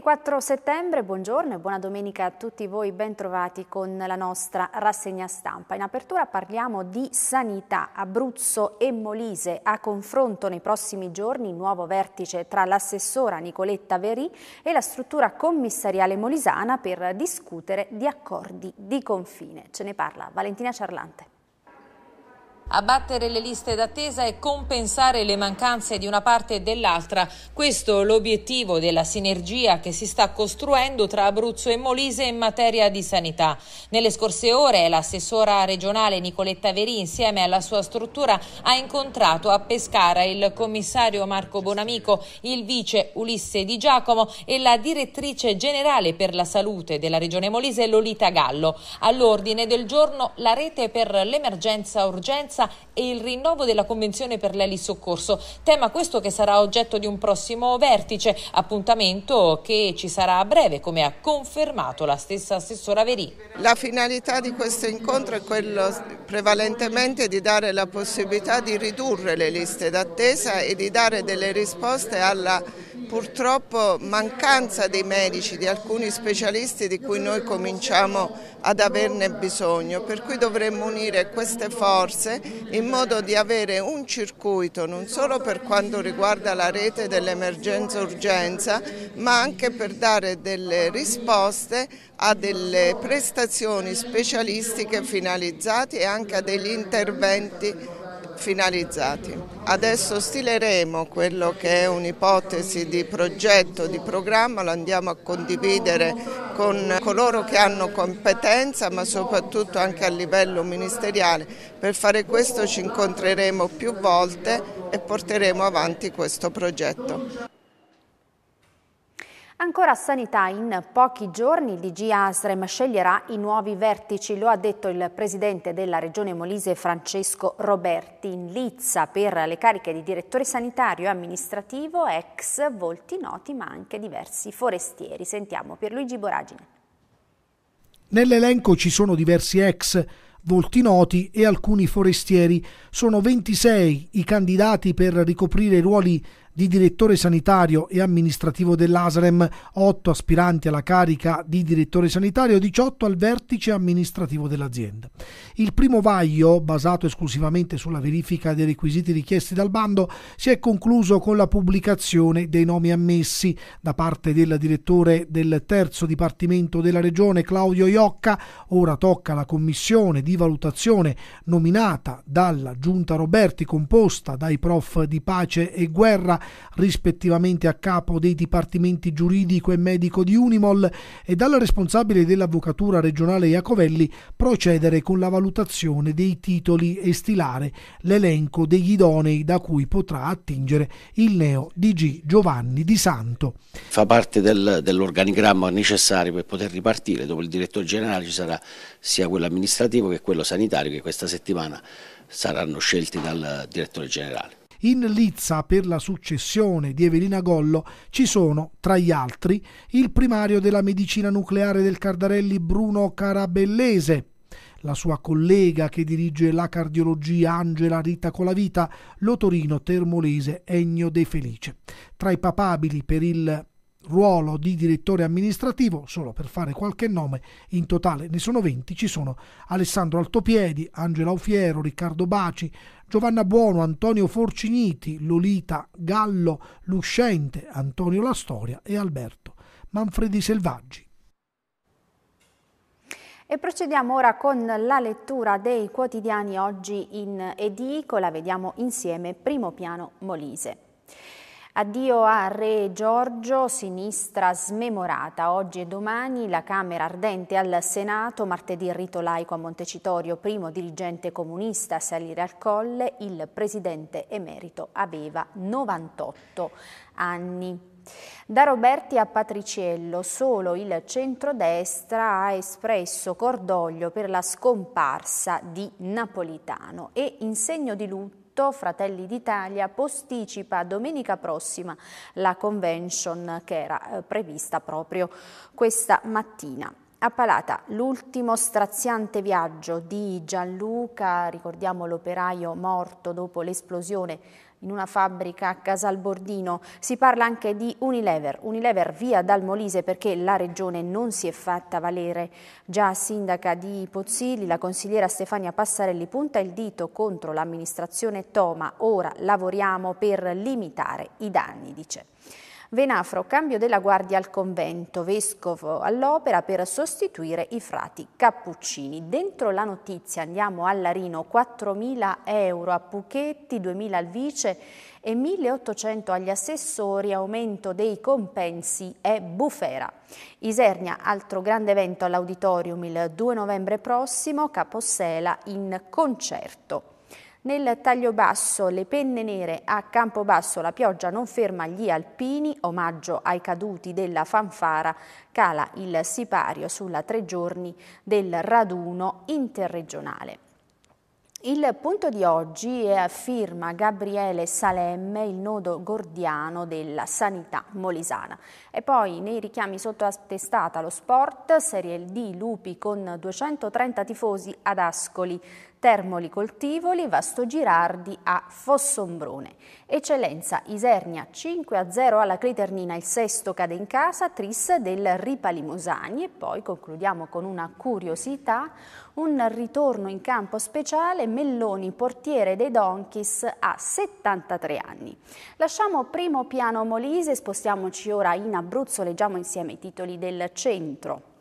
24 settembre, buongiorno e buona domenica a tutti voi, bentrovati con la nostra rassegna stampa. In apertura parliamo di sanità, Abruzzo e Molise, a confronto nei prossimi giorni nuovo vertice tra l'assessora Nicoletta Verì e la struttura commissariale molisana per discutere di accordi di confine. Ce ne parla Valentina Ciarlante. Abbattere le liste d'attesa e compensare le mancanze di una parte e dell'altra, questo è l'obiettivo della sinergia che si sta costruendo tra Abruzzo e Molise in materia di sanità. Nelle scorse ore l'assessora regionale Nicoletta Veri insieme alla sua struttura ha incontrato a Pescara il commissario Marco Bonamico, il vice Ulisse Di Giacomo e la direttrice generale per la salute della regione Molise Lolita Gallo. All'ordine del giorno la rete per l'emergenza urgenza sicurezza e il rinnovo della convenzione per l'elisoccorso, tema questo che sarà oggetto di un prossimo vertice, appuntamento che ci sarà a breve, come ha confermato la stessa assessora Verì. La finalità di questo incontro è quello prevalentemente di dare la possibilità di ridurre le liste d'attesa e di dare delle risposte alla purtroppo mancanza dei medici, di alcuni specialisti di cui noi cominciamo ad averne bisogno, per cui dovremmo unire queste forze in modo di avere un circuito non solo per quanto riguarda la rete dell'emergenza urgenza, ma anche per dare delle risposte a delle prestazioni specialistiche finalizzate e anche a degli interventi finalizzati. Adesso stileremo quello che è un'ipotesi di progetto, di programma, lo andiamo a condividere con coloro che hanno competenza ma soprattutto anche a livello ministeriale. Per fare questo ci incontreremo più volte e porteremo avanti questo progetto. Ancora sanità, in pochi giorni il DG Asrem sceglierà i nuovi vertici, lo ha detto il presidente della regione Molise Francesco Roberti, in lizza per le cariche di direttore sanitario e amministrativo, ex volti noti ma anche diversi forestieri. Sentiamo per Luigi Boragine. Nell'elenco ci sono diversi ex volti noti e alcuni forestieri. Sono 26 i candidati per ricoprire ruoli di direttore sanitario e amministrativo dell'ASREM, 8 aspiranti alla carica di direttore sanitario, 18 al vertice amministrativo dell'azienda. Il primo vaglio, basato esclusivamente sulla verifica dei requisiti richiesti dal bando, si è concluso con la pubblicazione dei nomi ammessi da parte del direttore del terzo dipartimento della regione Claudio Iocca, ora tocca alla commissione di valutazione nominata dalla giunta Roberti composta dai prof di pace e guerra rispettivamente a capo dei dipartimenti giuridico e medico di Unimol e dalla responsabile dell'avvocatura regionale Iacovelli procedere con la valutazione dei titoli e stilare l'elenco degli idonei da cui potrà attingere il neo DG Giovanni Di Santo. Fa parte del, dell'organigramma necessario per poter ripartire, dopo il direttore generale ci sarà sia quello amministrativo che quello sanitario che questa settimana saranno scelti dal direttore generale. In lizza per la successione di Evelina Gollo ci sono, tra gli altri, il primario della medicina nucleare del Cardarelli Bruno Carabellese, la sua collega che dirige la cardiologia Angela Rita Colavita, l'otorino termolese Ennio De Felice. Tra i papabili per il ruolo di direttore amministrativo, solo per fare qualche nome, in totale ne sono 20, ci sono Alessandro Altopiedi, Angela Ofiero, Riccardo Baci, Giovanna Buono, Antonio Forciniti, Lolita Gallo, Luscente, Antonio La Storia e Alberto Manfredi Selvaggi. E procediamo ora con la lettura dei quotidiani oggi in edicola, vediamo insieme primo piano Molise. Addio a Re Giorgio, sinistra smemorata. Oggi e domani la Camera ardente al Senato, martedì rito laico a Montecitorio, primo dirigente comunista a salire al colle, il presidente emerito aveva 98 anni. Da Roberti a Patriciello solo il centrodestra ha espresso cordoglio per la scomparsa di Napolitano e in segno di lutto tutto, Fratelli d'Italia posticipa domenica prossima la convention che era eh, prevista proprio questa mattina. A Palata l'ultimo straziante viaggio di Gianluca, ricordiamo l'operaio morto dopo l'esplosione in una fabbrica a Casalbordino. Si parla anche di Unilever, Unilever via dal Molise perché la regione non si è fatta valere. Già sindaca di Pozzili, la consigliera Stefania Passarelli punta il dito contro l'amministrazione Toma. Ora lavoriamo per limitare i danni, dice. Venafro, cambio della guardia al convento, vescovo all'opera per sostituire i frati Cappuccini. Dentro la notizia andiamo a Larino, 4.000 euro a Puchetti, 2.000 al vice e 1.800 agli assessori, aumento dei compensi e bufera. Isernia, altro grande evento all'auditorium il 2 novembre prossimo, Capossela in concerto. Nel taglio basso le penne nere a campo basso la pioggia non ferma gli alpini, omaggio ai caduti della fanfara, cala il sipario sulla tre giorni del raduno interregionale. Il punto di oggi è a firma Gabriele Salemme, il nodo gordiano della sanità molisana. E poi nei richiami sotto attestata lo sport, Serie D Lupi con 230 tifosi ad Ascoli, Termoli Coltivoli, Vasto Girardi a Fossombrone. Eccellenza Isernia 5 a 0 alla Criternina, il sesto cade in casa, Tris del Ripali Mosani e poi concludiamo con una curiosità, un ritorno in campo speciale, Melloni portiere dei Donkis a 73 anni. Lasciamo primo piano Molise, spostiamoci ora in Abruzzo, leggiamo insieme i titoli del centro.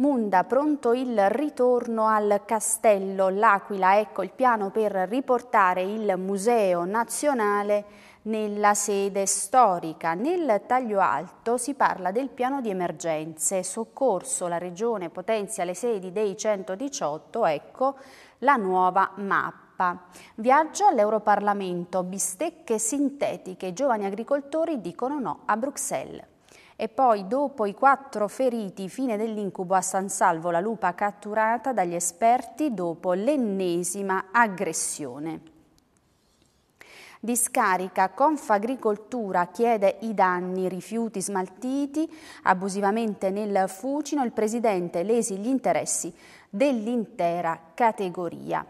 Munda pronto il ritorno al castello. L'Aquila, ecco il piano per riportare il Museo Nazionale nella sede storica. Nel taglio alto si parla del piano di emergenze, soccorso, la regione potenzia le sedi dei 118, ecco la nuova mappa. Viaggio all'Europarlamento, bistecche sintetiche, giovani agricoltori dicono no a Bruxelles e poi dopo i quattro feriti fine dell'incubo a San Salvo la lupa catturata dagli esperti dopo l'ennesima aggressione. Discarica Confagricoltura chiede i danni, rifiuti smaltiti abusivamente nel Fucino, il presidente lesi gli interessi dell'intera categoria.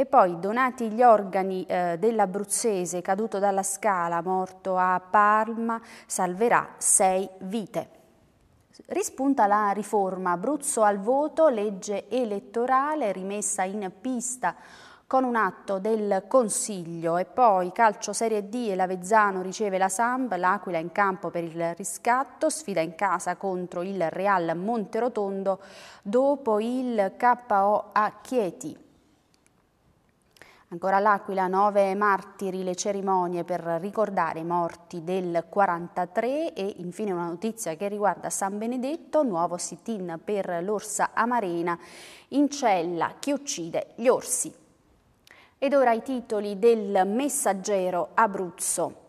E poi donati gli organi eh, dell'abruzzese caduto dalla scala, morto a Parma, salverà sei vite. Rispunta la riforma Abruzzo al voto, legge elettorale rimessa in pista con un atto del Consiglio e poi calcio Serie D e l'Avezzano riceve la Samp, l'Aquila in campo per il riscatto, sfida in casa contro il Real Monterotondo dopo il KO a Chieti. Ancora l'Aquila, nove martiri, le cerimonie per ricordare i morti del 43 e infine una notizia che riguarda San Benedetto, nuovo sit-in per l'orsa amarena in cella, che uccide gli orsi. Ed ora i titoli del messaggero Abruzzo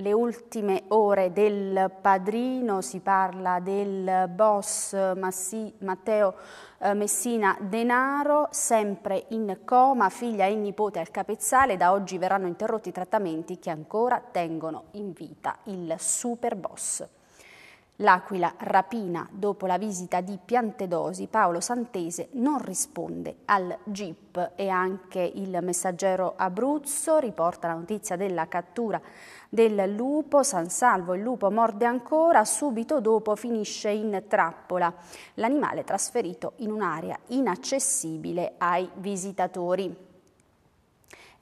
le ultime ore del padrino, si parla del boss Massi, Matteo eh, Messina Denaro, sempre in coma, figlia e nipote al capezzale, da oggi verranno interrotti i trattamenti che ancora tengono in vita il super boss. L'Aquila rapina dopo la visita di Piantedosi. Paolo Santese non risponde al GIP e anche il messaggero Abruzzo riporta la notizia della cattura del lupo. San Salvo il lupo morde ancora, subito dopo finisce in trappola. L'animale trasferito in un'area inaccessibile ai visitatori.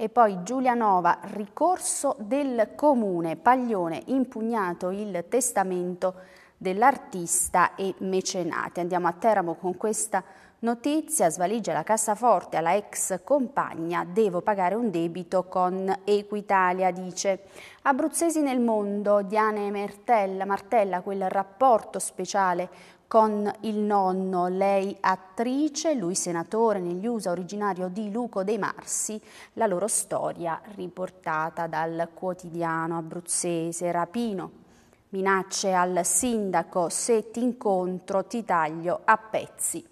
E poi Giulianova, ricorso del comune, Paglione impugnato il testamento dell'artista e mecenate. Andiamo a Teramo con questa notizia, svaligia la cassaforte alla ex compagna, devo pagare un debito con Equitalia, dice. Abruzzesi nel mondo, Diane e Martella quel rapporto speciale con il nonno, lei attrice, lui senatore negli USA, originario di Luco dei Marsi, la loro storia riportata dal quotidiano abruzzese Rapino minacce al sindaco, se ti incontro ti taglio a pezzi.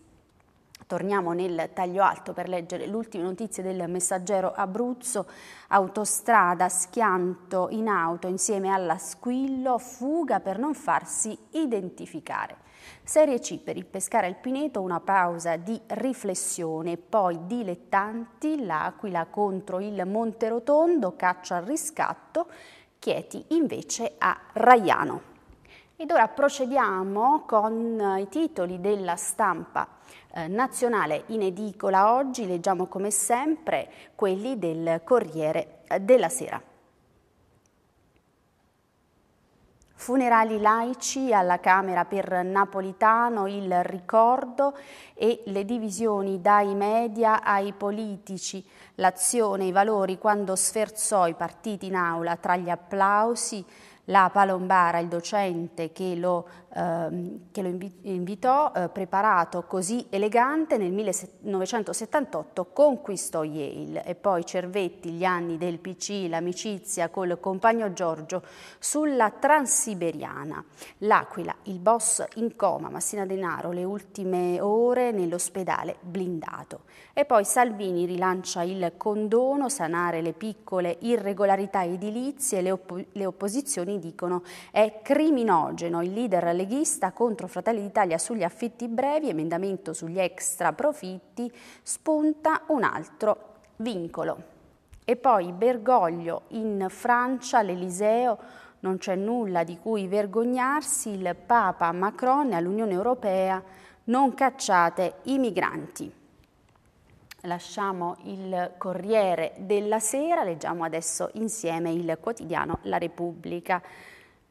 Torniamo nel taglio alto per leggere l'ultima notizia del messaggero Abruzzo, autostrada, schianto in auto insieme alla squillo, fuga per non farsi identificare. Serie C per il pescare alpineto una pausa di riflessione, poi dilettanti, l'aquila contro il Monterotondo, caccia al riscatto Chieti invece a Raiano. Ed ora procediamo con eh, i titoli della stampa eh, nazionale in edicola oggi, leggiamo come sempre quelli del Corriere eh, della Sera. Funerali laici alla Camera per Napolitano, il ricordo e le divisioni dai media ai politici, l'azione, i valori quando sferzò i partiti in aula tra gli applausi, la palombara, il docente che lo Ehm, che lo invitò, eh, preparato così elegante, nel 1978 conquistò Yale e poi Cervetti, gli anni del PC, l'amicizia col compagno Giorgio sulla Transiberiana. L'Aquila, il boss in coma, Massina Denaro, le ultime ore nell'ospedale blindato. E poi Salvini rilancia il condono, sanare le piccole irregolarità edilizie, le, oppo le opposizioni dicono è criminogeno, il leader legale leghista contro Fratelli d'Italia sugli affitti brevi, emendamento sugli extra profitti, spunta un altro vincolo. E poi Bergoglio in Francia, l'Eliseo, non c'è nulla di cui vergognarsi, il Papa Macron e all'Unione Europea non cacciate i migranti. Lasciamo il Corriere della Sera, leggiamo adesso insieme il quotidiano La Repubblica.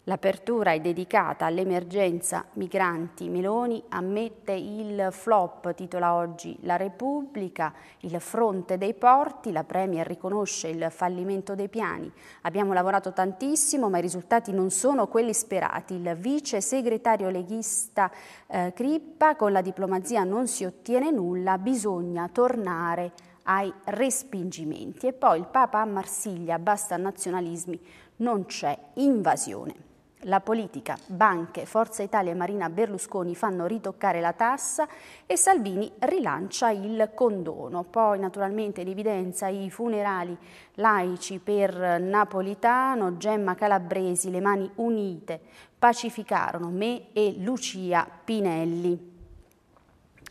L'apertura è dedicata all'emergenza migranti. Meloni ammette il flop, titola oggi La Repubblica, il fronte dei porti, la Premier riconosce il fallimento dei piani. Abbiamo lavorato tantissimo ma i risultati non sono quelli sperati. Il vice segretario leghista eh, Crippa con la diplomazia non si ottiene nulla, bisogna tornare ai respingimenti. E poi il Papa a Marsiglia, basta nazionalismi, non c'è invasione. La politica, banche, Forza Italia e Marina Berlusconi fanno ritoccare la tassa e Salvini rilancia il condono. Poi naturalmente in evidenza i funerali laici per Napolitano, Gemma Calabresi, le mani unite, pacificarono me e Lucia Pinelli.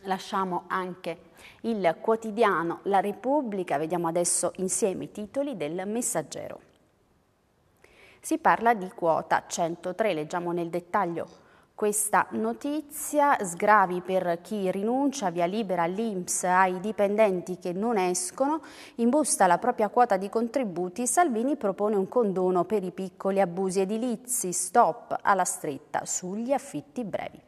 Lasciamo anche il quotidiano La Repubblica, vediamo adesso insieme i titoli del messaggero. Si parla di quota 103, leggiamo nel dettaglio questa notizia, sgravi per chi rinuncia, via libera all'Inps ai dipendenti che non escono, in busta la propria quota di contributi, Salvini propone un condono per i piccoli abusi edilizi, stop alla stretta sugli affitti brevi.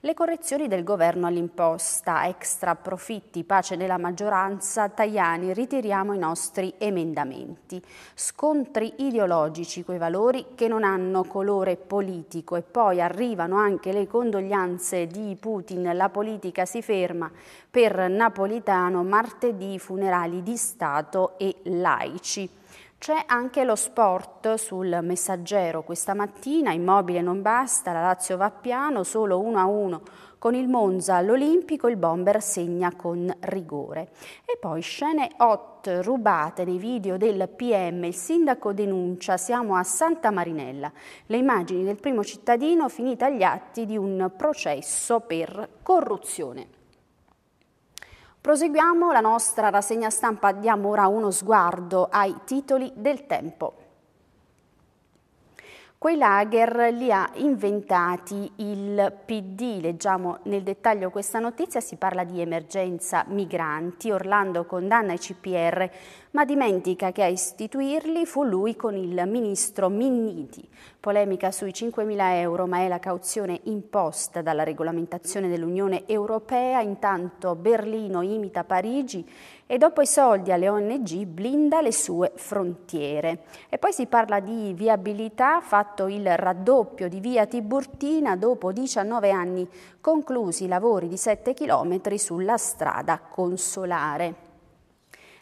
Le correzioni del governo all'imposta, extra profitti, pace nella maggioranza, Tajani ritiriamo i nostri emendamenti. Scontri ideologici quei valori che non hanno colore politico e poi arrivano anche le condoglianze di Putin. La politica si ferma per Napolitano, martedì funerali di Stato e laici. C'è anche lo sport sul messaggero questa mattina, immobile non basta, la Lazio va piano, solo 1-1 con il Monza all'Olimpico, il bomber segna con rigore. E poi scene hot rubate nei video del PM, il sindaco denuncia, siamo a Santa Marinella, le immagini del primo cittadino finite agli atti di un processo per corruzione. Proseguiamo la nostra rassegna stampa, diamo ora uno sguardo ai titoli del tempo. Quei lager li ha inventati il PD, leggiamo nel dettaglio questa notizia, si parla di emergenza migranti, Orlando condanna i CPR, ma dimentica che a istituirli fu lui con il ministro Minniti. Polemica sui 5.000 euro, ma è la cauzione imposta dalla regolamentazione dell'Unione Europea, intanto Berlino imita Parigi e dopo i soldi alle ONG blinda le sue frontiere. E poi si parla di viabilità, fatto il raddoppio di via Tiburtina dopo 19 anni conclusi i lavori di 7 km sulla strada consolare.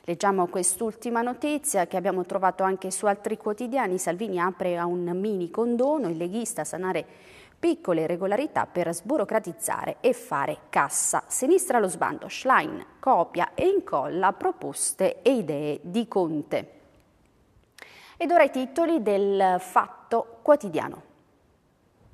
Leggiamo quest'ultima notizia che abbiamo trovato anche su altri quotidiani. Salvini apre a un mini condono, il leghista sanare Piccole regolarità per sburocratizzare e fare cassa. Sinistra lo sbando, Schlein copia e incolla proposte e idee di Conte. Ed ora i titoli del Fatto Quotidiano.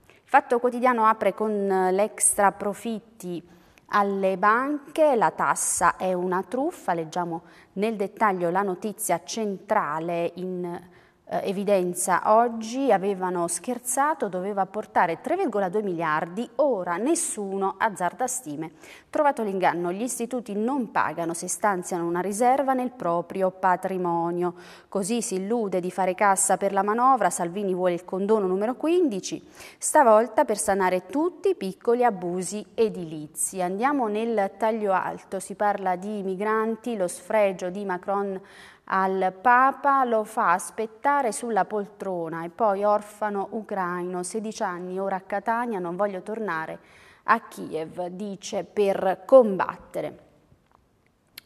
Il Fatto Quotidiano apre con eh, l'extra profitti alle banche, la tassa è una truffa, leggiamo nel dettaglio la notizia centrale in eh, evidenza oggi, avevano scherzato, doveva portare 3,2 miliardi, ora nessuno azzarda stime. Trovato l'inganno, gli istituti non pagano se stanziano una riserva nel proprio patrimonio. Così si illude di fare cassa per la manovra, Salvini vuole il condono numero 15, stavolta per sanare tutti i piccoli abusi edilizi. Andiamo nel taglio alto, si parla di migranti, lo sfregio di Macron al Papa, lo fa aspettare sulla poltrona e poi orfano ucraino, 16 anni, ora a Catania, non voglio tornare a Kiev, dice, per combattere.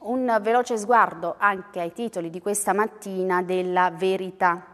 Un veloce sguardo anche ai titoli di questa mattina della verità.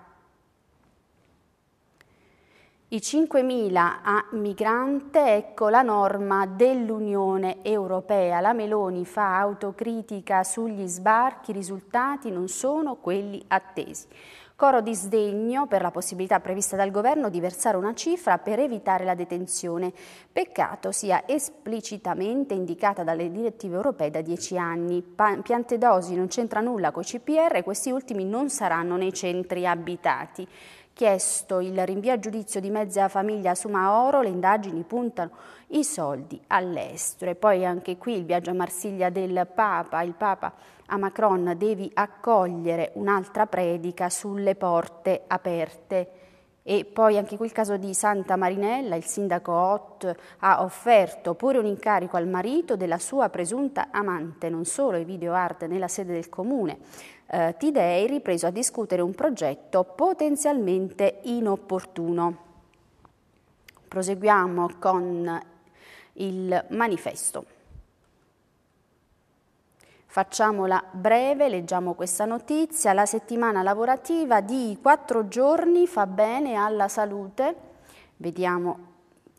I 5.000 a migrante, ecco la norma dell'Unione Europea. La Meloni fa autocritica sugli sbarchi, i risultati non sono quelli attesi. Coro di sdegno per la possibilità prevista dal governo di versare una cifra per evitare la detenzione. Peccato sia esplicitamente indicata dalle direttive europee da dieci anni. piante dosi non c'entra nulla coi CPR, e questi ultimi non saranno nei centri abitati. Chiesto il rinvio a giudizio di mezza famiglia su Maoro, le indagini puntano i soldi all'estero. E poi anche qui il viaggio a Marsiglia del Papa, il Papa a Macron devi accogliere un'altra predica sulle porte aperte e poi anche quel caso di Santa Marinella, il sindaco Ott ha offerto pure un incarico al marito della sua presunta amante, non solo i video art nella sede del comune. Eh, Tidei ripreso a discutere un progetto potenzialmente inopportuno. Proseguiamo con il manifesto. Facciamola breve, leggiamo questa notizia. La settimana lavorativa di quattro giorni fa bene alla salute. Vediamo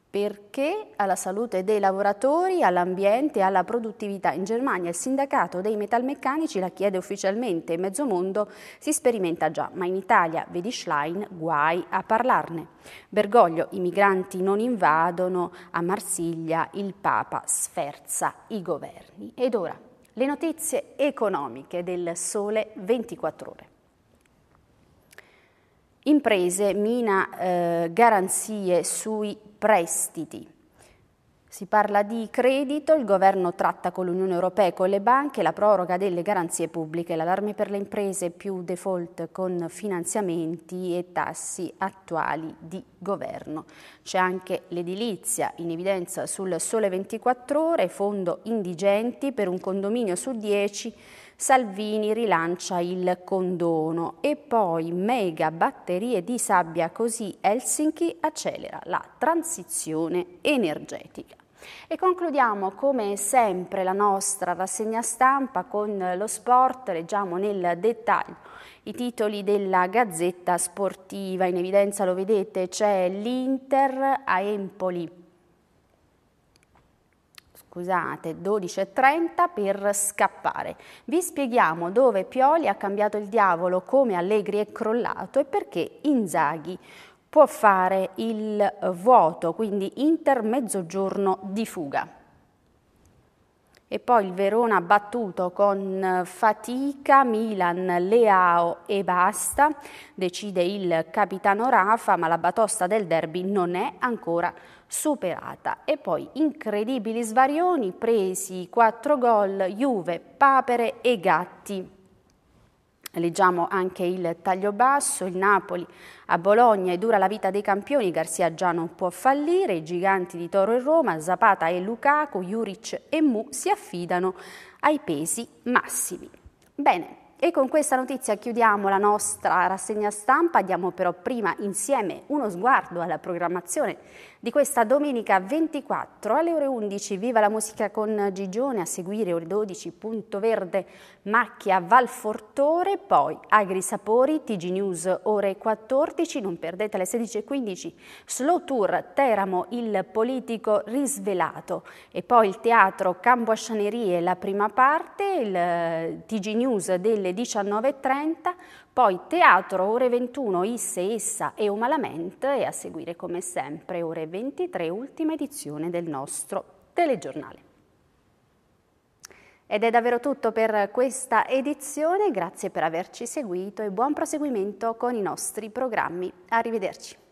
perché alla salute dei lavoratori, all'ambiente e alla produttività. In Germania il sindacato dei metalmeccanici la chiede ufficialmente, in mezzo mondo si sperimenta già, ma in Italia, vedi Schlein, guai a parlarne. Bergoglio, i migranti non invadono, a Marsiglia il Papa sferza i governi. Ed ora le notizie economiche del Sole 24 ore. Imprese mina eh, garanzie sui prestiti. Si parla di credito, il governo tratta con l'Unione Europea e con le banche la proroga delle garanzie pubbliche, l'allarme per le imprese più default con finanziamenti e tassi attuali di governo. C'è anche l'edilizia in evidenza sul sole 24 ore, fondo indigenti per un condominio su 10 Salvini rilancia il condono e poi mega batterie di sabbia così Helsinki accelera la transizione energetica. E concludiamo come sempre la nostra rassegna stampa con lo sport, leggiamo nel dettaglio i titoli della Gazzetta Sportiva, in evidenza lo vedete c'è l'Inter a Empoli scusate, 12.30 per scappare. Vi spieghiamo dove Pioli ha cambiato il diavolo, come Allegri è crollato e perché Inzaghi può fare il vuoto, quindi intermezzogiorno di fuga. E poi il Verona battuto con fatica Milan, Leao e basta, decide il capitano Rafa, ma la batosta del derby non è ancora superata. E poi incredibili svarioni, presi 4 gol Juve, Papere e Gatti Leggiamo anche il taglio basso, il Napoli a Bologna è dura la vita dei campioni, Garzia già non può fallire, i giganti di Toro e Roma, Zapata e Lukaku, Juric e Mu si affidano ai pesi massimi. Bene, e con questa notizia chiudiamo la nostra rassegna stampa, diamo però prima insieme uno sguardo alla programmazione di questa domenica 24 alle ore 11. Viva la musica con Gigione, a seguire ore 12, Punto Verde, Macchia, Valfortore, poi Agri Sapori, TG News ore 14, non perdete alle 16.15, Slow Tour, Teramo, il politico risvelato e poi il teatro Campo Ascianerie, la prima parte, il eh, TG News delle 19.30 poi teatro, ore 21, Isse, Essa e Omalament e a seguire come sempre ore 23, ultima edizione del nostro telegiornale. Ed è davvero tutto per questa edizione, grazie per averci seguito e buon proseguimento con i nostri programmi. Arrivederci.